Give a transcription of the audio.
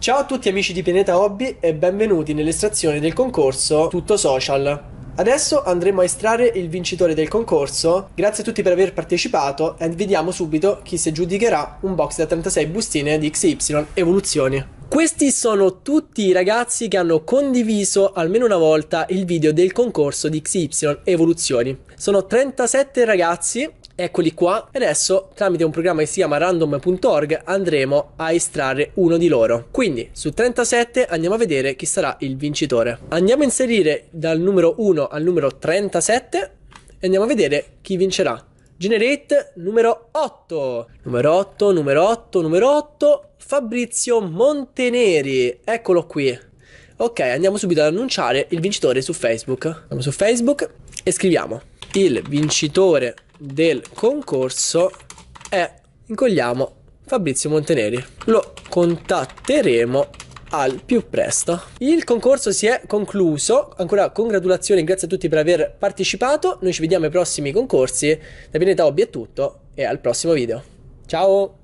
Ciao a tutti amici di Pianeta Hobby e benvenuti nell'estrazione del concorso Tutto Social. Adesso andremo a estrarre il vincitore del concorso, grazie a tutti per aver partecipato e vediamo subito chi si aggiudicherà un box da 36 bustine di XY Evoluzioni. Questi sono tutti i ragazzi che hanno condiviso almeno una volta il video del concorso di XY Evoluzioni. Sono 37 ragazzi Eccoli qua. E adesso, tramite un programma che si chiama random.org, andremo a estrarre uno di loro. Quindi, su 37 andiamo a vedere chi sarà il vincitore. Andiamo a inserire dal numero 1 al numero 37 e andiamo a vedere chi vincerà. Generate numero 8. Numero 8, numero 8, numero 8. Fabrizio Monteneri. Eccolo qui. Ok, andiamo subito ad annunciare il vincitore su Facebook. Andiamo su Facebook e scriviamo il vincitore del concorso è incogliamo Fabrizio Monteneri. Lo contatteremo al più presto. Il concorso si è concluso. Ancora congratulazioni, grazie a tutti per aver partecipato. Noi ci vediamo ai prossimi concorsi. Da Pianeta Hobby è tutto e al prossimo video. Ciao!